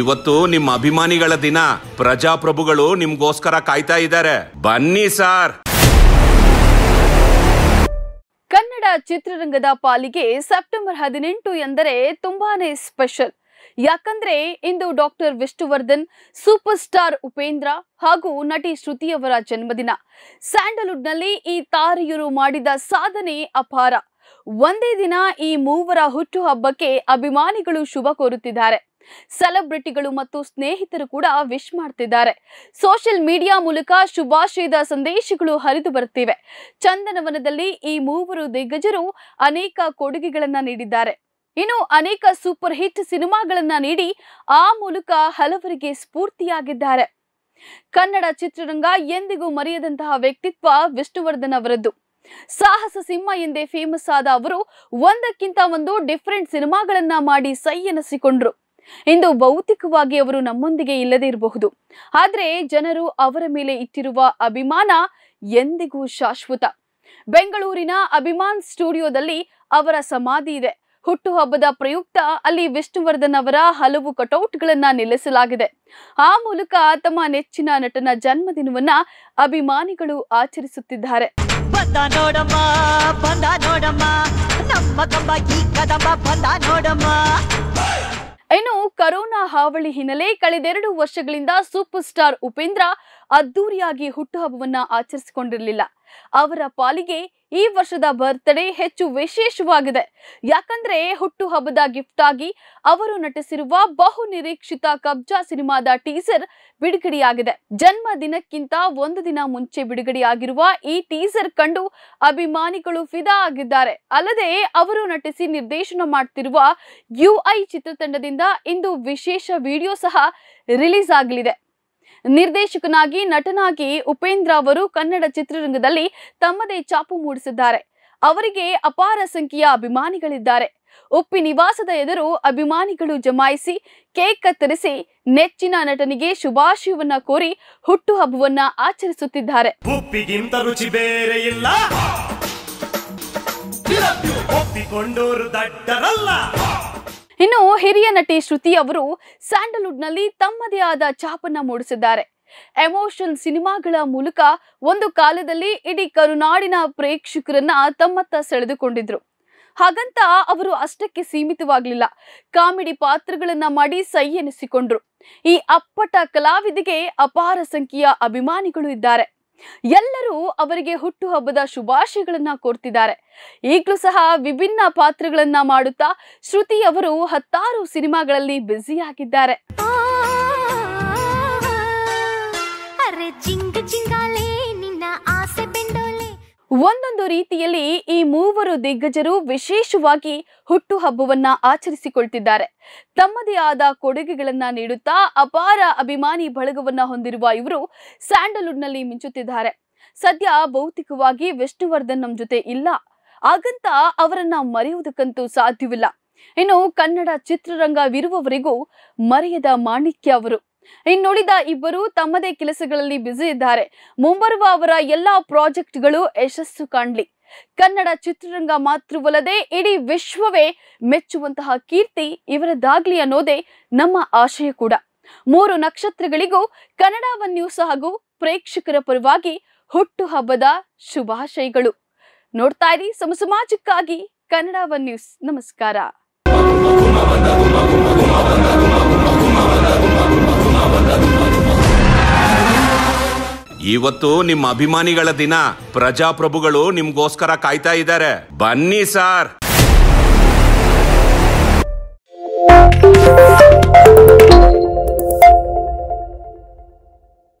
ಇವತ್ತು ನಿಮ್ಮ ಅಭಿಮಾನಿಗಳ ದಿನ ಪ್ರಜಾಪ್ರಭುಗಳು ನಿಮ್ಗೋಸ್ಕರ ಕಾಯ್ತಾ ಇದ್ದಾರೆ ಬನ್ನಿ ಸಾರ್ ಕನ್ನಡ ಚಿತ್ರರಂಗದ ಪಾಲಿಗೆ ಸೆಪ್ಟೆಂಬರ್ ಹದಿನೆಂಟು ಎಂದರೆ ತುಂಬಾನೇ ಸ್ಪೆಷಲ್ ಯಾಕಂದ್ರೆ ಇಂದು doctor Vishnuvardhan super star Upendra ಹಾಗೂ ನಟಿ ಶ್ರುತಿಯವರ ಜನ್ಮದಿನ ಸ್ಯಾಂಡಲ್ವುಡ್ನಲ್ಲಿ ಈ ತಾರೆಯರು ಮಾಡಿದ ಸಾಧನೆ ಅಪಾರ ಒಂದೇ ದಿನ ಈ ಮೂವರ ಹುಟ್ಟುಹಬ್ಬಕ್ಕೆ ಅಭಿಮಾನಿಗಳು ಶುಭ ಕೋರುತ್ತಿದ್ದಾರೆ ಸೆಲೆಬ್ರಿಟಿಗಳು ಮತ್ತು ಸ್ನೇಹಿತರು ಕೂಡ ವಿಶ್ ಮಾಡ್ತಿದ್ದಾರೆ ಸೋಷಿಯಲ್ ಮೀಡಿಯಾ ಮೂಲಕ ಶುಭಾಶಯದ ಸಂದೇಶಗಳು ಹರಿದು ಬರುತ್ತಿವೆ ಚಂದನವನದಲ್ಲಿ ಈ ಮೂವರು ದಿಗ್ಗಜರು ಅನೇಕ ಕೊಡುಗೆಗಳನ್ನ ನೀಡಿದ್ದಾರೆ ಇನ್ನು ಅನೇಕ ಸೂಪರ್ ಹಿಟ್ ಸಿನಿಮಾಗಳನ್ನ ನೀಡಿ ಆ ಮೂಲಕ ಹಲವರಿಗೆ ಸ್ಫೂರ್ತಿಯಾಗಿದ್ದಾರೆ ಕನ್ನಡ ಚಿತ್ರರಂಗ ಎಂದಿಗೂ ಮರೆಯದಂತಹ ವ್ಯಕ್ತಿತ್ವ ವಿಷ್ಣುವರ್ಧನ್ ಅವರದ್ದು ಸಾಹಸ ಸಿಂಹ ಎಂದೇ ಫೇಮಸ್ ಆದ ಅವರು ಒಂದಕ್ಕಿಂತ ಒಂದು ಡಿಫ್ರೆಂಟ್ ಸಿನಿಮಾಗಳನ್ನ ಮಾಡಿ ಸೈ ಎನಿಸಿಕೊಂಡ್ರು ಇಂದು ಭೌತಿಕವಾಗಿ ಅವರು ನಮ್ಮೊಂದಿಗೆ ಇಲ್ಲದೇ ಇರಬಹುದು ಆದರೆ ಜನರು ಅವರ ಮೇಲೆ ಇಟ್ಟಿರುವ ಅಭಿಮಾನ ಎಂದಿಗೂ ಶಾಶ್ವತ ಬೆಂಗಳೂರಿನ ಅಭಿಮಾನ್ ಸ್ಟುಡಿಯೋದಲ್ಲಿ ಅವರ ಸಮಾಧಿ ಇದೆ ಹುಟ್ಟುಹಬ್ಬದ ಪ್ರಯುಕ್ತ ಅಲ್ಲಿ ವಿಷ್ಣುವರ್ಧನ್ ಅವರ ಹಲವು ಕಟೌಟ್ಗಳನ್ನ ನಿಲ್ಲಿಸಲಾಗಿದೆ ಆ ಮೂಲಕ ತಮ್ಮ ನೆಚ್ಚಿನ ನಟನ ಜನ್ಮದಿನವನ್ನ ಅಭಿಮಾನಿಗಳು ಆಚರಿಸುತ್ತಿದ್ದಾರೆ ನೋಡಮ್ಮ ಇನ್ನು ಕರೋನಾ ಹಾವಳಿ ಹಿನ್ನೆಲೆ ಕಳೆದೆರಡು ವರ್ಷಗಳಿಂದ ಸೂಪರ್ ಸ್ಟಾರ್ ಉಪೇಂದ್ರ ಅದ್ದೂರಿಯಾಗಿ ಹುಟ್ಟುಹಬ್ಬವನ್ನು ಆಚರಿಸಿಕೊಂಡಿರಲಿಲ್ಲ ಅವರ ಪಾಲಿಗೆ ಈ ವರ್ಷದ ಬರ್ತ್ಡೇ ಹೆಚ್ಚು ವಿಶೇಷವಾಗಿದೆ ಯಾಕಂದ್ರೆ ಹುಟ್ಟುಹಬ್ಬದ ಗಿಫ್ಟ್ ಆಗಿ ಅವರು ನಟಿಸಿರುವ ಬಹು ನಿರೀಕ್ಷಿತ ಕಬ್ಜಾ ಸಿನಿಮಾದ ಟೀಸರ್ ಬಿಡುಗಡೆಯಾಗಿದೆ ಜನ್ಮ ದಿನಕ್ಕಿಂತ ಒಂದು ದಿನ ಮುಂಚೆ ಬಿಡುಗಡೆಯಾಗಿರುವ ಈ ಟೀಸರ್ ಕಂಡು ಅಭಿಮಾನಿಗಳು ಫಿದಾ ಆಗಿದ್ದಾರೆ ಅಲ್ಲದೆ ಅವರು ನಟಿಸಿ ನಿರ್ದೇಶನ ಮಾಡ್ತಿರುವ ಯುಐ ಚಿತ್ರತಂಡದಿಂದ ಇಂದು ವಿಶೇಷ ವಿಡಿಯೋ ಸಹ ರಿಲೀಸ್ ಆಗಲಿದೆ ನಿರ್ದೇಶಕನಾಗಿ ನಟನಾಗಿ ಉಪೇಂದ್ರ ಅವರು ಕನ್ನಡ ಚಿತ್ರರಂಗದಲ್ಲಿ ತಮ್ಮದೇ ಚಾಪು ಮೂಡಿಸಿದ್ದಾರೆ ಅವರಿಗೆ ಅಪಾರ ಸಂಖ್ಯೆಯ ಅಭಿಮಾನಿಗಳಿದ್ದಾರೆ ಉಪ್ಪಿ ನಿವಾಸದ ಎದುರು ಅಭಿಮಾನಿಗಳು ಜಮಾಯಿಸಿ ಕೇಕ್ ಕತ್ತರಿಸಿ ನೆಚ್ಚಿನ ನಟನಿಗೆ ಶುಭಾಶಯವನ್ನ ಕೋರಿ ಹುಟ್ಟುಹಬ್ಬವನ್ನ ಆಚರಿಸುತ್ತಿದ್ದಾರೆ ರುಚಿ ಬೇರೆ ಇಲ್ಲ ಇನ್ನು ಹಿರಿಯ ನಟಿ ಶ್ರುತಿ ಅವರು ಸ್ಯಾಂಡಲ್ವುಡ್ನಲ್ಲಿ ತಮ್ಮದೇ ಆದ ಛಾಪನ್ನ ಮೂಡಿಸಿದ್ದಾರೆ ಎಮೋಷನ್ ಸಿನಿಮಾಗಳ ಮೂಲಕ ಒಂದು ಕಾಲದಲ್ಲಿ ಇಡೀ ಕರುನಾಡಿನ ಪ್ರೇಕ್ಷಕರನ್ನ ತಮ್ಮತ್ತ ಸೆಳೆದುಕೊಂಡಿದ್ರು ಹಾಗಂತ ಅವರು ಅಷ್ಟಕ್ಕೆ ಸೀಮಿತವಾಗಲಿಲ್ಲ ಕಾಮಿಡಿ ಪಾತ್ರಗಳನ್ನ ಮಾಡಿ ಸೈ ಎನಿಸಿಕೊಂಡ್ರು ಈ ಅಪ್ಪಟ ಕಲಾವಿದಿಗೆ ಅಪಾರ ಸಂಖ್ಯೆಯ ಅಭಿಮಾನಿಗಳು ಇದ್ದಾರೆ ಎಲ್ಲರೂ ಅವರಿಗೆ ಹುಟ್ಟುಹಬ್ಬದ ಶುಭಾಶಯಗಳನ್ನ ಕೋರ್ತಿದ್ದಾರೆ ಈಗಲೂ ಸಹ ವಿಭಿನ್ನ ಪಾತ್ರಗಳನ್ನ ಮಾಡುತ್ತಾ ಶ್ರುತಿ ಅವರು ಹತ್ತಾರು ಸಿನಿಮಾಗಳಲ್ಲಿ ಬ್ಯುಸಿಯಾಗಿದ್ದಾರೆ ಒಂದೊಂದು ರೀತಿಯಲ್ಲಿ ಈ ಮೂವರು ದಿಗ್ಗಜರು ವಿಶೇಷವಾಗಿ ಹುಟ್ಟುಹಬ್ಬವನ್ನ ಆಚರಿಸಿಕೊಳ್ತಿದ್ದಾರೆ ತಮ್ಮದೇ ಆದ ಕೊಡುಗೆಗಳನ್ನ ನೀಡುತ್ತಾ ಅಪಾರ ಅಭಿಮಾನಿ ಬಳಗವನ್ನ ಹೊಂದಿರುವ ಇವರು ಸ್ಯಾಂಡಲ್ವುಡ್ನಲ್ಲಿ ಮಿಂಚುತ್ತಿದ್ದಾರೆ ಸದ್ಯ ಭೌತಿಕವಾಗಿ ವಿಷ್ಣುವರ್ಧನ್ ನಮ್ಮ ಜೊತೆ ಇಲ್ಲ ಹಾಗಂತ ಅವರನ್ನ ಮರೆಯುವುದಕ್ಕಂತೂ ಸಾಧ್ಯವಿಲ್ಲ ಇನ್ನು ಕನ್ನಡ ಚಿತ್ರರಂಗವಿರುವವರೆಗೂ ಮರೆಯದ ಮಾಣಿಕ್ಯ ಅವರು ಇನ್ನುಳಿದ ಇಬ್ಬರು ತಮ್ಮದೇ ಕೆಲಸಗಳಲ್ಲಿ ಬ್ಯುಸಿ ಇದ್ದಾರೆ ಮುಂಬರುವ ಅವರ ಎಲ್ಲಾ ಪ್ರಾಜೆಕ್ಟ್ಗಳು ಯಶಸ್ಸು ಕಾಣಲಿ ಕನ್ನಡ ಚಿತ್ರರಂಗ ಮಾತ್ರವಲ್ಲದೆ ಇಡೀ ವಿಶ್ವವೇ ಮೆಚ್ಚುವಂತಹ ಕೀರ್ತಿ ಇವರದ್ದಾಗ್ಲಿ ಅನ್ನೋದೇ ನಮ್ಮ ಆಶಯ ಕೂಡ ಮೂರು ನಕ್ಷತ್ರಗಳಿಗೂ ಕನ್ನಡ ನ್ಯೂಸ್ ಹಾಗೂ ಪ್ರೇಕ್ಷಕರ ಪರವಾಗಿ ಹುಟ್ಟು ಹಬ್ಬದ ಶುಭಾಶಯಗಳು ನೋಡ್ತಾ ಇರಿ ಸಮಸಮಾಜಕ್ಕಾಗಿ ಕನ್ನಡ ಒನ್ ನ್ಯೂಸ್ ನಮಸ್ಕಾರ ಇವತ್ತು ನಿಮ್ಮ ಅಭಿಮಾನಿಗಳ ದಿನ ಪ್ರಜಾಪ್ರಭುಗಳು ನಿಮ್ಗೋಸ್ಕರ ಕಾಯ್ತಾ ಇದ್ದಾರೆ ಬನ್ನಿ ಸಾರ್